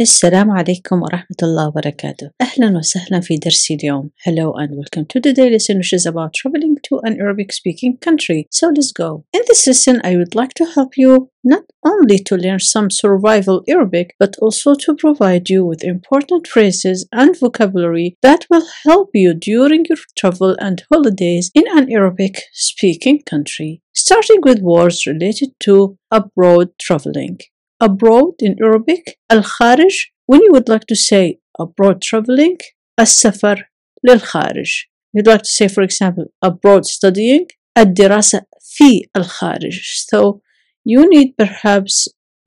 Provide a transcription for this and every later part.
السلام عليكم ورحمة الله وبركاته أهلا وسهلا في درسي اليوم Hello and welcome to the lesson which is about traveling to an Arabic speaking country So let's go In this lesson I would like to help you not only to learn some survival Arabic, but also to provide you with important phrases and vocabulary that will help you during your travel and holidays in an Arabic speaking country, starting with words related to abroad traveling abroad in Arabic, al-kharij, when you would like to say abroad traveling, as-safar lil-kharij. You'd like to say, for example, abroad studying, ad-dirasa fi al-kharij. So you need perhaps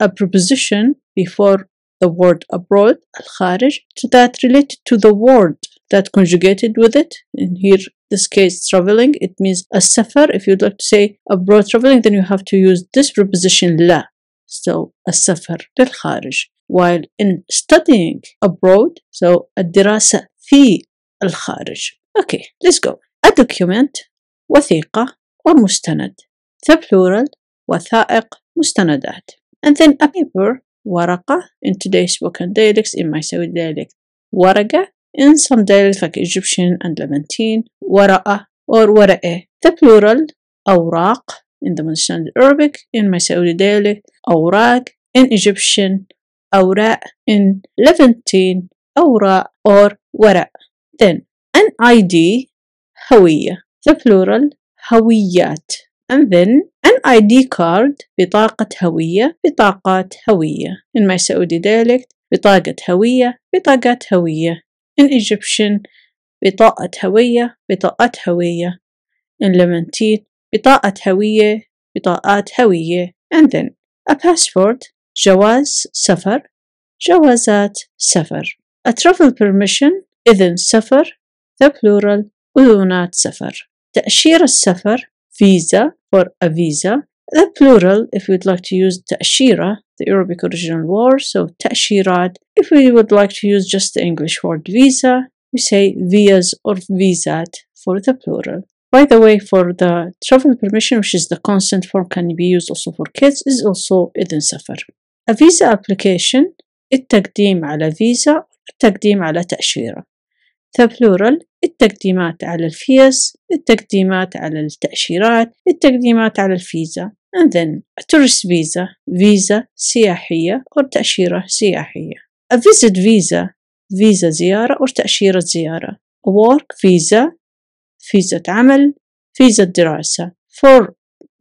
a preposition before the word abroad, al-kharij, to that related to the word that conjugated with it. In here, this case, traveling, it means as-safar. If you'd like to say abroad traveling, then you have to use this preposition la so السفر للخارج while in studying abroad so الدراسة في الخارج okay let's go a document وثيقة ومستند the plural وثائق مستندات and then a paper ورقة in today's book and dialects in my Saudi dialect ورقة in some dialects like Egyptian and Levantine ورقة or ورقة the plural أوراق in the Standard Arabic in my Saudi dialect أوراق in Egyptian أوراق in Levantine أوراق or ورق then an ID هوية the plural هويات and then an ID card بطاقة هوية بطاقات هوية in my Saudi dialect بطاقة هوية بطاقات هوية in Egyptian بطاقة هوية بطاقات هوية in Levantine بطاقة هوية بطاقات هوية and then a passport جواز سفر جوازات سفر a travel permission إذن سفر the plural أذونات سفر تأشيرة السفر visa for a visa the plural if we'd like to use تأشيرة the Arabic original word so تأشيرات if we would like to use just the English word visa we say visas or visat for the plural By the way, for the travel permission, which is the consent form can be used also for kids, is also إذن سفر. A visa application التقديم على فيزا التقديم على تأشيرة. The plural التقديمات على الفيز التقديمات على التأشيرات التقديمات على الفيزا and then a tourist visa فيزا سياحية أو تأشيرة سياحية a visit visa فيزا زيارة أو تأشيرة زيارة a work visa فيزا عمل فيزا دراسة for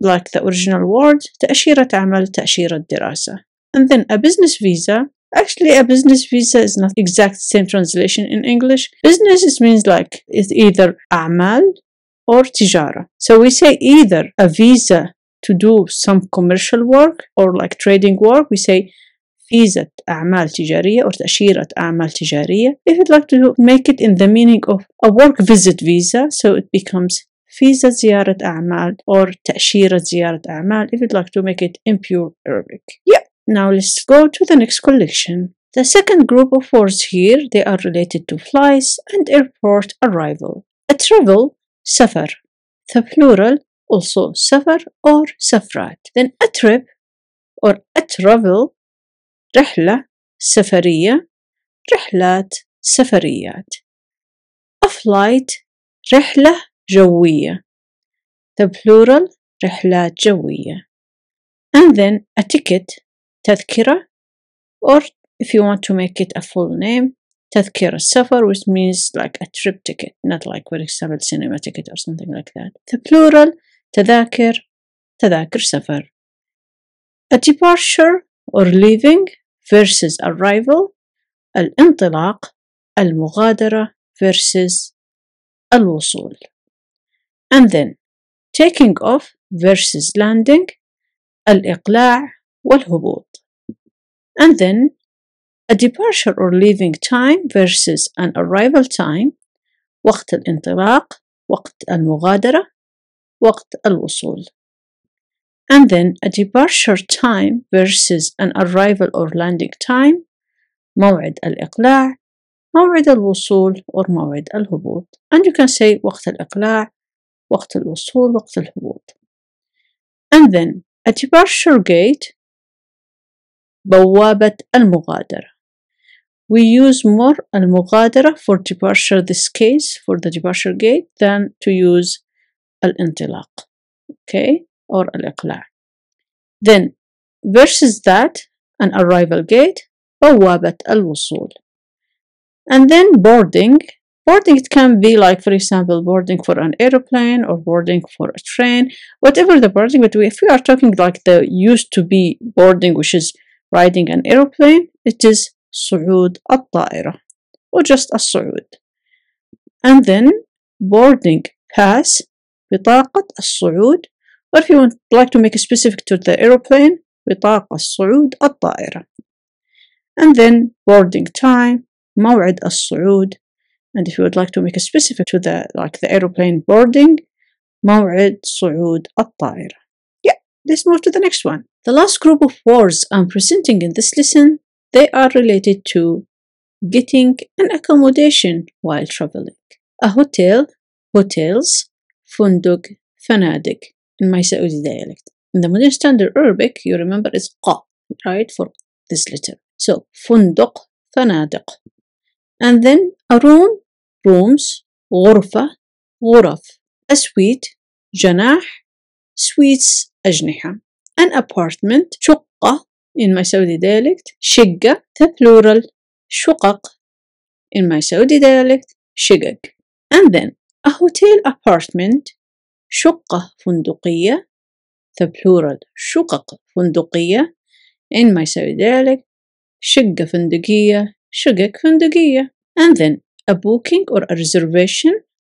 like the original word تأشيرة عمل تأشيرة دراسة and then a business visa Actually, a business visa is not exact same translation in English. Business means like it's either amal or tijara. So we say either a visa to do some commercial work or like trading work. We say visa أعمال تجارية or تأشيرة أعمال تجارية if you'd like to make it in the meaning of a work visit visa so it becomes فيزا زيارة أعمال or تأشيرة زيارة أعمال if you'd like to make it in pure Arabic yeah now let's go to the next collection the second group of words here they are related to flights and airport arrival a travel سفر the plural also سفر or سفرات then a trip or a travel رحلة سفرية رحلات سفريات a flight رحلة جوية the plural رحلات جوية and then a ticket تذكرة or if you want to make it a full name تذكرة السفر which means like a trip ticket not like for example cinema ticket or something like that the plural تذاكر تذاكر سفر a departure or leaving versus arrival الانطلاق المغادرة versus الوصول and then taking off versus landing الإقلاع والهبوط and then a departure or leaving time versus an arrival time وقت الانطلاق وقت المغادرة وقت الوصول and then a departure time versus an arrival or landing time موعد الإقلاع موعد الوصول or موعد الهبوط and you can say وقت الإقلاع وقت الوصول وقت الهبوط and then a departure gate بوابة المغادرة we use more المغادرة for departure this case for the departure gate than to use الانطلاق okay or al-iqla'. Then versus that an arrival gate بوابة الوصول. And then boarding. Boarding it can be like for example boarding for an aeroplane or boarding for a train, whatever the boarding. But if we are talking like the used to be boarding which is riding an aeroplane, it is صعود الطائرة or just صعود. And then boarding pass بطاقة الصعود or if you would like to make it specific to the aeroplane بطاقة الصعود الطائرة and then boarding time موعد الصعود and if you would like to make it specific to the like the aeroplane boarding موعد صعود الطائرة yeah let's move to the next one the last group of words I'm presenting in this lesson they are related to getting an accommodation while traveling a hotel hotels فندق فنادق in my Saudi dialect. In the modern standard Arabic, you remember it's qa, right, for this letter. So, funduk, fanadiq. And then a room, rooms, غرفة, غرف. A suite, جناح, suites, أجنحة. An apartment, شقة, in my Saudi dialect, شقة, the plural, شقق, in my Saudi dialect, شقق. And then a hotel apartment, شقة فندقية the plural شقق فندقية إن ما يساوي ذلك شقة فندقية شقق فندقية and then a booking or a reservation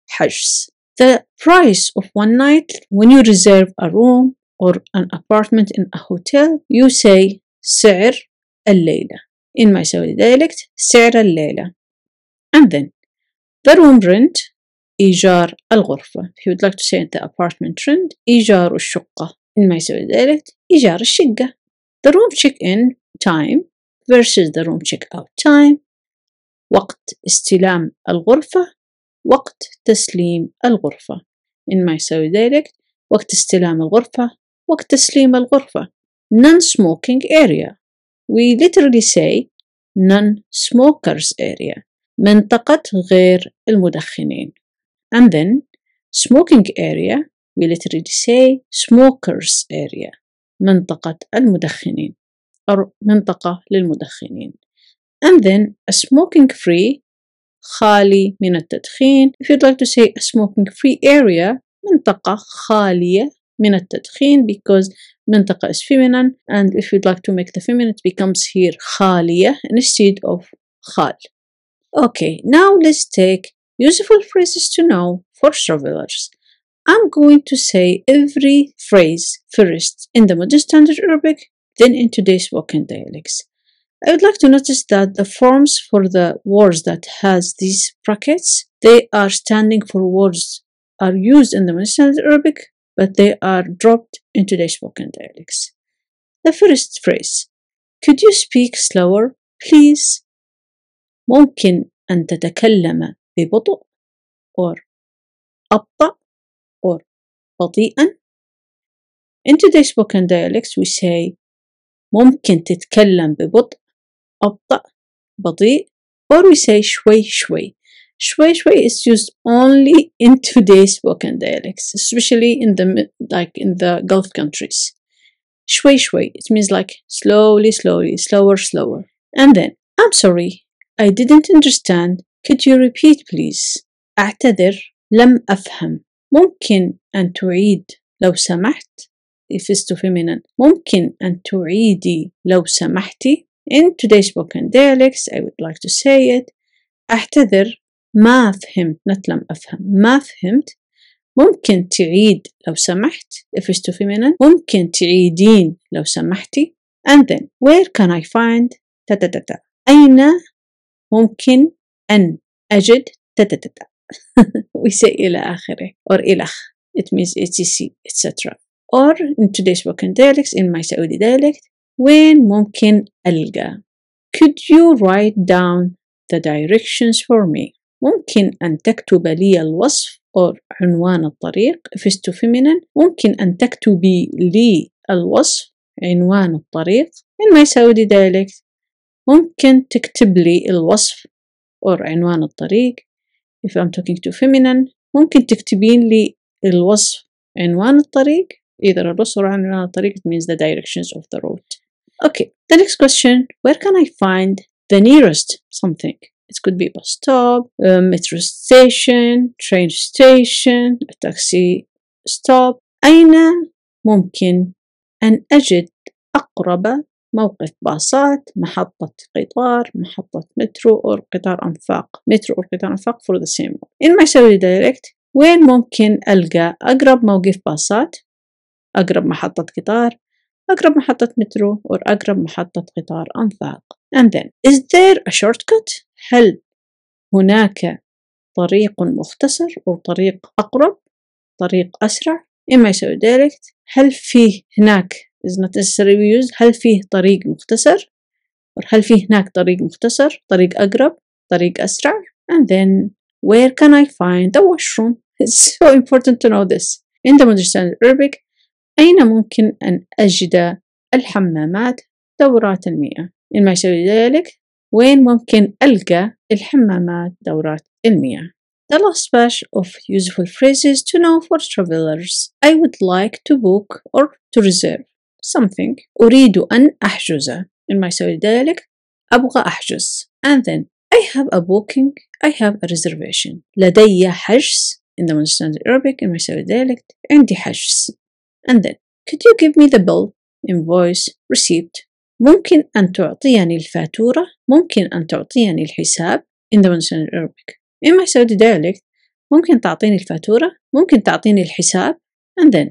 حجز the price of one night when you reserve a room or an apartment in a hotel you say سعر الليلة إن ما يساوي ذلك سعر الليلة and then the room rent إيجار الغرفة if you would like to say the apartment rent إيجار الشقة إن ما يسوي ذلك إيجار الشقة the room check-in time versus the room check-out time وقت استلام الغرفة وقت تسليم الغرفة إن ما يسوي ذلك وقت استلام الغرفة وقت تسليم الغرفة non-smoking area we literally say non-smokers area منطقة غير المدخنين and then smoking area we literally say smokers area منطقة المدخنين or منطقة للمدخنين and then a smoking free خالي من التدخين if you'd like to say a smoking free area منطقة خالية من التدخين because منطقة is feminine and if you'd like to make the feminine it becomes here خالية instead of خال okay now let's take Useful phrases to know for travelers. I'm going to say every phrase first in the Modern Standard Arabic, then in today's spoken Dialects. I would like to notice that the forms for the words that has these brackets, they are standing for words are used in the Modern Standard Arabic, but they are dropped in today's spoken Dialects. The first phrase, could you speak slower, please? ممكن أن تتكلم ببطء or أبطأ or بطيئا In today's spoken dialects we say ممكن تتكلم ببطء أبطأ بطيء or we say شوي شوي شوي شوي is used only in today's spoken dialects, especially in the like in the Gulf countries. شوي شوي it means like slowly, slowly, slower, slower. And then I'm sorry, I didn't understand. Could you repeat please? أعتذر لم أفهم ممكن أن تعيد لو سمحت if it's to feminine ممكن أن تعيدي لو سمحتي In today's spoken dialects I would like to say it أعتذر ما فهمت not لم أفهم ما فهمت ممكن تعيد لو سمحت if it's to feminine ممكن تعيدين لو سمحتي and then where can I find تا تا تا أين ممكن أن أجد تتتت وشيء إلى آخره or إلخ it means etc etc or in today's spoken dialects in my Saudi dialect وين ممكن ألقى could you write down the directions for me ممكن أن تكتب لي الوصف or عنوان الطريق if it's too feminine ممكن أن تكتبي لي الوصف عنوان الطريق in my Saudi dialect ممكن تكتب لي الوصف or عنوان الطريق if I'm talking to feminine ممكن تكتبين لي الوصف عنوان الطريق either الوصف or عنوان الطريق it means the directions of the road okay the next question where can I find the nearest something it could be bus stop a metro station train station a taxi stop أين ممكن أن أجد أقرب موقف باصات محطة قطار محطة مترو أو قطار أنفاق مترو أو قطار أنفاق for the same إن ما أسوي دايركت وين ممكن ألقى أقرب موقف باصات أقرب محطة قطار أقرب محطة مترو أو أقرب محطة قطار أنفاق and then is there a shortcut هل هناك طريق مختصر أو طريق أقرب طريق أسرع إما يسوي دايركت هل في هناك is not necessary we use هل فيه طريق مختصر هل فيه هناك طريق مختصر طريق أقرب طريق أسرع and then where can I find the washroom it's so important to know this in modern understand Arabic أين ممكن أن أجد الحمامات دورات المياه my يسوي ذلك وين ممكن ألقى الحمامات دورات المياه The last batch of useful phrases to know for travelers. I would like to book or to reserve. something أريد أن أحجز in my يسوي ذلك أبغى أحجز and then I have a booking I have a reservation لدي حجز عندما understand Arabic my يسوي ذلك عندي حجز and then could you give me the bill invoice receipt ممكن أن تعطيني الفاتورة ممكن أن تعطيني الحساب in عندما understand Arabic my يسوي ذلك ممكن تعطيني الفاتورة ممكن تعطيني الحساب and then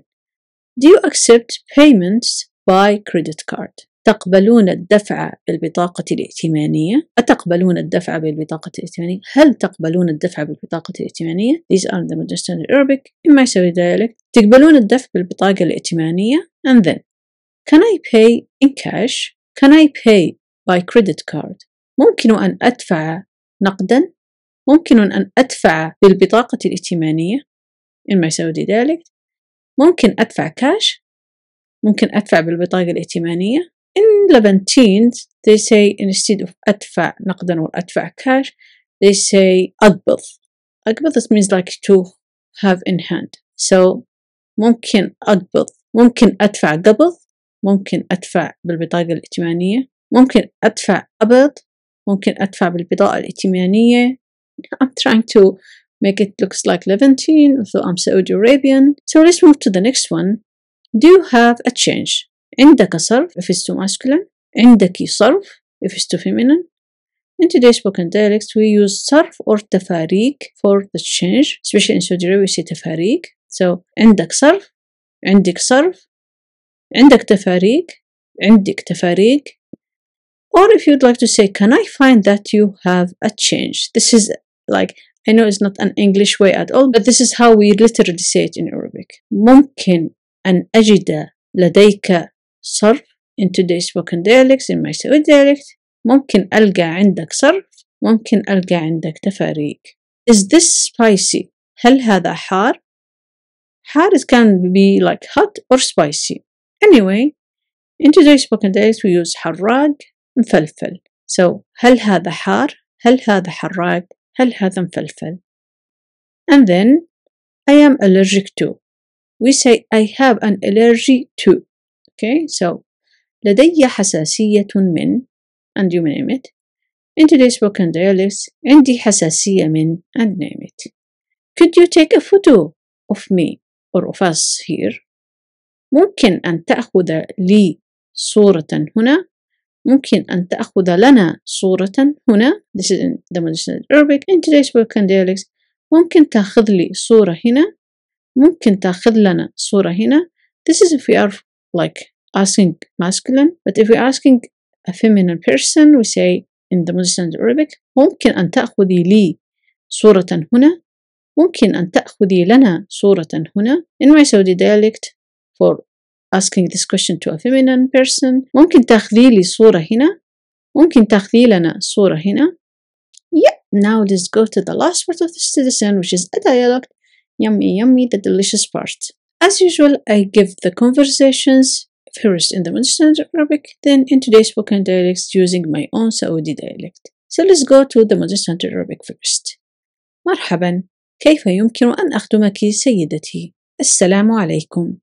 Do you accept payments by credit card? تقبلون الدفع بالبطاقة الائتمانية؟ أتقبلون الدفع بالبطاقة الائتمانية؟ هل تقبلون الدفع بالبطاقة الائتمانية؟ These are the modern standard Arabic in my Saudi dialect. تقبلون الدفع بالبطاقة الائتمانية and then Can I pay in cash? Can I pay by credit card? ممكن أن أدفع نقدا؟ ممكن أن أدفع بالبطاقة الائتمانية؟ in my Saudi dialect. ممكن أدفع كاش ممكن أدفع بالبطاقة الائتمانية In Levantines they say instead of أدفع نقدا وأدفع أدفع كاش they say أقبض أقبض it means like to have in hand so ممكن أقبض ممكن أدفع قبض ممكن أدفع بالبطاقة الائتمانية ممكن أدفع قبض ممكن أدفع بالبطاقة الائتمانية I'm trying to make it looks like Levantine, although I'm Saudi Arabian. So let's move to the next one. Do you have a change? عندك صرف if it's to masculine, عندك صرف if it's to feminine. In today's spoken dialects, we use صرف or تفاريق for the change, especially in Saudi Arabia we say تفاريق. So عندك صرف, عندك صرف, عندك تفاريق, عندك تفاريق. Or if you'd like to say, can I find that you have a change? This is like I know it's not an English way at all, but this is how we literally say it in Arabic. ممكن أن أجد لديك صرف in today's spoken dialects in my Saudi dialect. ممكن ألقى عندك صرف. ممكن ألقى عندك تفاريق. Is this spicy? هل هذا حار? حار can be like hot or spicy. Anyway, in today's spoken dialects, we use حراق مفلفل. So هل هذا حار؟ هل هذا حراق؟ هل هذا مفلفل and then I am allergic to we say I have an allergy to okay so لدي حساسية من and you name it in today's spoken dialects عندي حساسية من and name it could you take a photo of me or of us here ممكن أن تأخذ لي صورة هنا ممكن أن تأخذ لنا صورة هنا this is in demonstration Arabic in today's dialects ممكن تأخذ لي صورة هنا ممكن تأخذ لنا صورة هنا this is if we are like asking masculine but if we're asking a feminine person we say in the Muslim Arabic ممكن أن تأخذي لي صورة هنا ممكن أن تأخذي لنا صورة هنا in my Saudi dialect for asking this question to a feminine person ممكن تاخذي لي صورة هنا ممكن تاخذي لنا صورة هنا yeah now let's go to the last part of this citizen which is a dialogue yummy yummy the delicious part as usual I give the conversations first in the Standard Arabic then in today's spoken dialects using my own Saudi dialect so let's go to the Standard Arabic first مرحبا كيف يمكن أن أخدمك سيدتي؟ السلام عليكم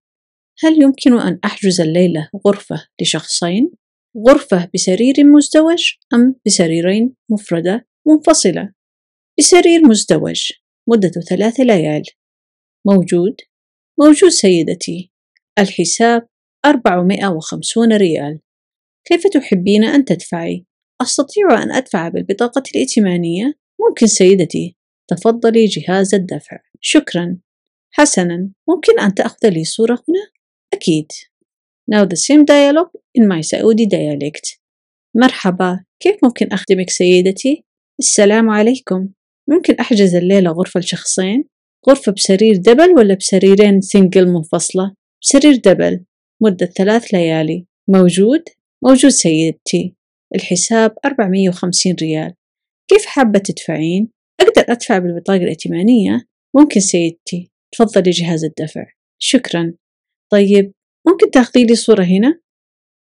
هل يمكن أن أحجز الليلة غرفة لشخصين؟ غرفة بسرير مزدوج أم بسريرين مفردة منفصلة؟ بسرير مزدوج مدة ثلاث ليال موجود؟ موجود سيدتي الحساب 450 ريال كيف تحبين أن تدفعي؟ أستطيع أن أدفع بالبطاقة الائتمانية؟ ممكن سيدتي تفضلي جهاز الدفع شكرا حسنا ممكن أن تأخذ لي صورة هنا؟ أكيد. Now the same dialogue in my Saudi dialect. مرحبا، كيف ممكن أخدمك سيدتي؟ السلام عليكم. ممكن أحجز الليلة غرفة لشخصين؟ غرفة بسرير دبل ولا بسريرين سنجل منفصلة؟ بسرير دبل مدة ثلاث ليالي موجود؟ موجود سيدتي الحساب 450 ريال كيف حابة تدفعين؟ أقدر أدفع بالبطاقة الائتمانية؟ ممكن سيدتي تفضلي جهاز الدفع شكرا طيب ممكن تاخذي لي صورة هنا؟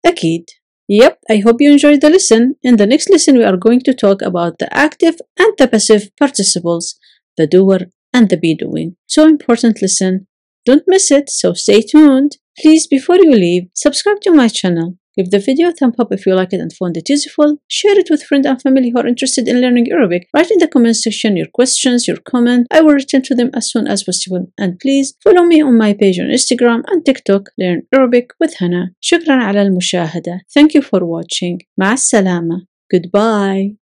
أكيد Yep, I hope you enjoyed the lesson. In the next lesson, we are going to talk about the active and the passive participles, the doer and the be doing. So important lesson. Don't miss it, so stay tuned. Please, before you leave, subscribe to my channel. Give the video a thumb up if you like it and found it useful. Share it with friends and family who are interested in learning Arabic. Write in the comment section your questions, your comment. I will return to them as soon as possible. And please follow me on my page on Instagram and TikTok Learn Arabic with Hannah. شكرا على المشاهدة. Thank you for watching. مع السلامة. Goodbye.